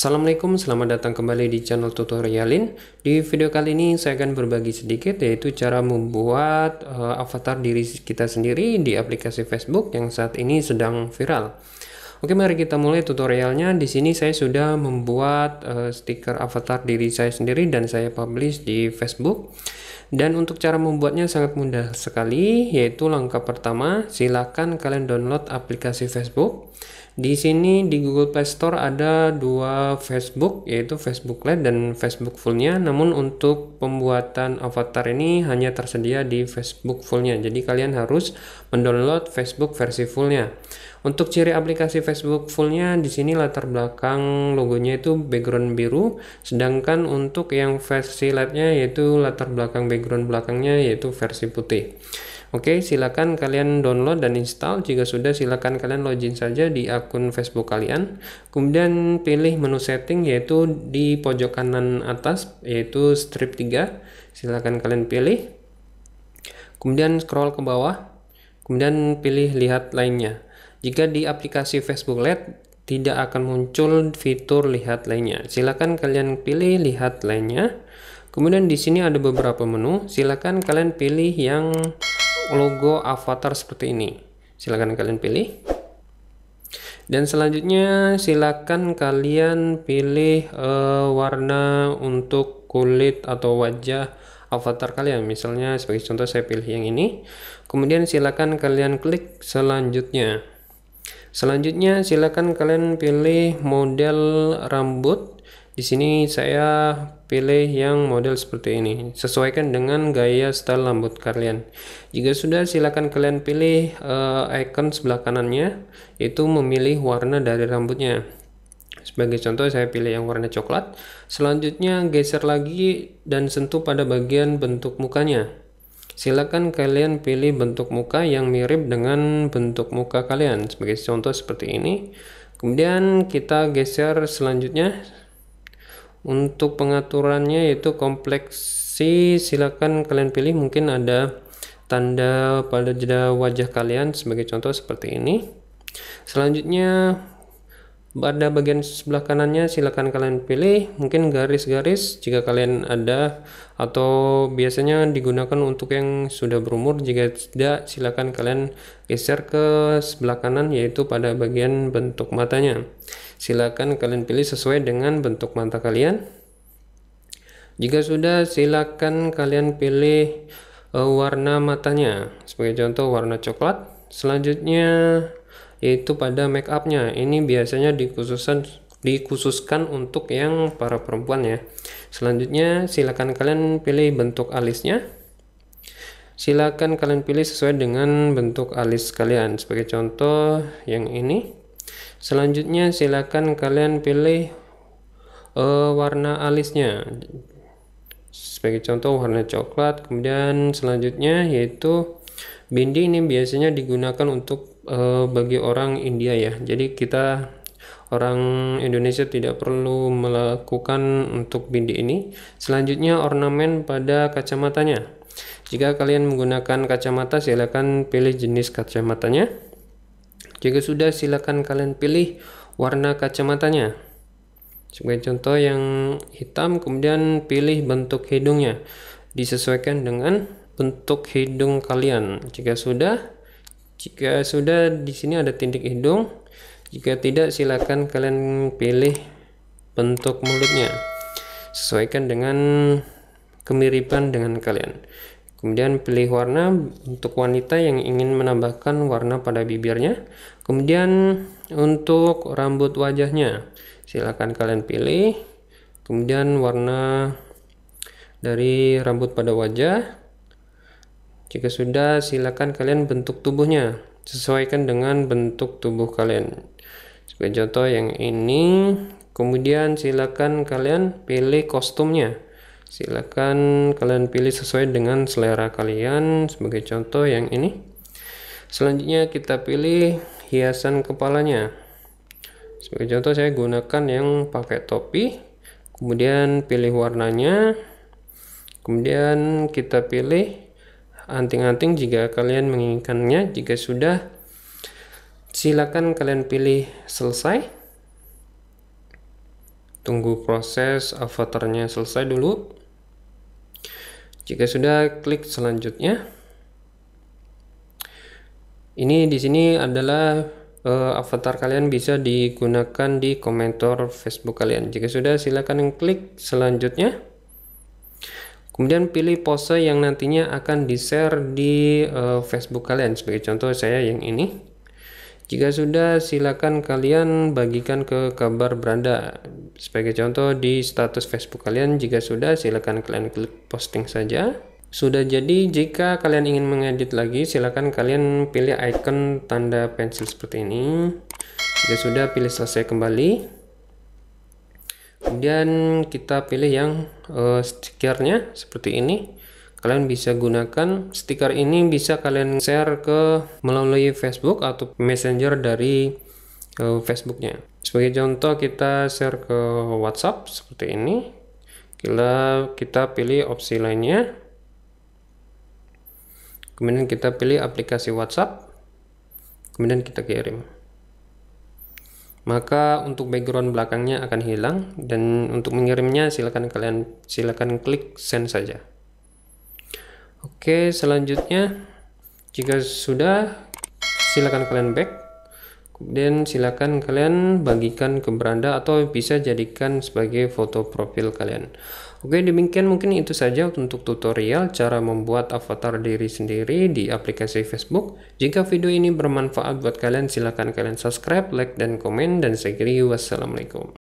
Assalamualaikum, selamat datang kembali di channel tutorialin. Di video kali ini saya akan berbagi sedikit yaitu cara membuat uh, avatar diri kita sendiri di aplikasi Facebook yang saat ini sedang viral. Oke, mari kita mulai tutorialnya. Di sini saya sudah membuat uh, stiker avatar diri saya sendiri dan saya publish di Facebook. Dan untuk cara membuatnya sangat mudah sekali, yaitu langkah pertama, silakan kalian download aplikasi Facebook. Di sini di Google Play Store ada dua Facebook, yaitu Facebook Lite dan Facebook Fullnya. Namun untuk pembuatan avatar ini hanya tersedia di Facebook Fullnya. Jadi kalian harus mendownload Facebook versi Fullnya. Untuk ciri aplikasi Facebook fullnya di sini latar belakang logonya itu background biru, sedangkan untuk yang versi lightnya yaitu latar belakang background belakangnya yaitu versi putih. Oke, silakan kalian download dan install. Jika sudah, silakan kalian login saja di akun Facebook kalian. Kemudian pilih menu setting yaitu di pojok kanan atas yaitu strip 3. Silakan kalian pilih. Kemudian scroll ke bawah. Kemudian pilih lihat lainnya. Jika di aplikasi Facebook Lite tidak akan muncul fitur lihat lainnya. Silakan kalian pilih lihat lainnya. Kemudian di sini ada beberapa menu. Silakan kalian pilih yang logo avatar seperti ini. Silakan kalian pilih. Dan selanjutnya silakan kalian pilih uh, warna untuk kulit atau wajah avatar kalian misalnya sebagai contoh saya pilih yang ini kemudian silakan kalian klik selanjutnya Selanjutnya silakan kalian pilih model rambut. Di sini saya pilih yang model seperti ini. Sesuaikan dengan gaya style rambut kalian. Jika sudah silakan kalian pilih uh, icon sebelah kanannya Itu memilih warna dari rambutnya. Sebagai contoh saya pilih yang warna coklat. Selanjutnya geser lagi dan sentuh pada bagian bentuk mukanya silakan kalian pilih bentuk muka yang mirip dengan bentuk muka kalian sebagai contoh seperti ini kemudian kita geser selanjutnya untuk pengaturannya yaitu kompleksi silakan kalian pilih mungkin ada tanda pada jeda wajah kalian sebagai contoh seperti ini selanjutnya pada bagian sebelah kanannya silakan kalian pilih mungkin garis-garis jika kalian ada atau biasanya digunakan untuk yang sudah berumur jika tidak silakan kalian geser ke sebelah kanan yaitu pada bagian bentuk matanya silakan kalian pilih sesuai dengan bentuk mata kalian jika sudah silakan kalian pilih eh, warna matanya sebagai contoh warna coklat selanjutnya yaitu pada make upnya ini biasanya dikhususkan dikhususkan untuk yang para perempuan ya selanjutnya silakan kalian pilih bentuk alisnya silakan kalian pilih sesuai dengan bentuk alis kalian sebagai contoh yang ini selanjutnya silakan kalian pilih uh, warna alisnya sebagai contoh warna coklat kemudian selanjutnya yaitu Bindi ini biasanya digunakan untuk e, bagi orang India ya. Jadi kita orang Indonesia tidak perlu melakukan untuk bindi ini. Selanjutnya ornamen pada kacamatanya. Jika kalian menggunakan kacamata, silakan pilih jenis kacamatanya. Jika sudah, silakan kalian pilih warna kacamatanya. Sebagai contoh yang hitam, kemudian pilih bentuk hidungnya. Disesuaikan dengan bentuk hidung kalian. Jika sudah, jika sudah di sini ada tindik hidung. Jika tidak, silakan kalian pilih bentuk mulutnya. Sesuaikan dengan kemiripan dengan kalian. Kemudian pilih warna untuk wanita yang ingin menambahkan warna pada bibirnya. Kemudian untuk rambut wajahnya, silakan kalian pilih. Kemudian warna dari rambut pada wajah jika sudah, silakan kalian bentuk tubuhnya. Sesuaikan dengan bentuk tubuh kalian. Sebagai contoh yang ini, kemudian silakan kalian pilih kostumnya. Silakan kalian pilih sesuai dengan selera kalian. Sebagai contoh yang ini. Selanjutnya kita pilih hiasan kepalanya. Sebagai contoh saya gunakan yang pakai topi. Kemudian pilih warnanya. Kemudian kita pilih anting-anting jika kalian menginginkannya jika sudah silakan kalian pilih selesai tunggu proses avatarnya selesai dulu jika sudah klik selanjutnya ini di sini adalah uh, avatar kalian bisa digunakan di komentar Facebook kalian jika sudah silakan klik selanjutnya Kemudian pilih pose yang nantinya akan di-share di uh, Facebook kalian. Sebagai contoh saya yang ini. Jika sudah, silakan kalian bagikan ke kabar beranda. Sebagai contoh di status Facebook kalian, jika sudah, silakan kalian klik posting saja. Sudah jadi, jika kalian ingin mengedit lagi, silakan kalian pilih icon tanda pensil seperti ini. Jika sudah, pilih selesai kembali kemudian kita pilih yang uh, stikernya seperti ini kalian bisa gunakan stiker ini bisa kalian share ke melalui Facebook atau Messenger dari uh, Facebooknya sebagai contoh kita share ke WhatsApp seperti ini kita kita pilih opsi lainnya kemudian kita pilih aplikasi WhatsApp kemudian kita kirim maka untuk background belakangnya akan hilang dan untuk mengirimnya silakan kalian silakan klik send saja oke selanjutnya jika sudah silakan kalian back Kemudian silakan kalian bagikan ke beranda atau bisa jadikan sebagai foto profil kalian. Oke, demikian mungkin itu saja untuk tutorial cara membuat avatar diri sendiri di aplikasi Facebook. Jika video ini bermanfaat buat kalian, silakan kalian subscribe, like, dan komen. Dan saya wassalamualaikum.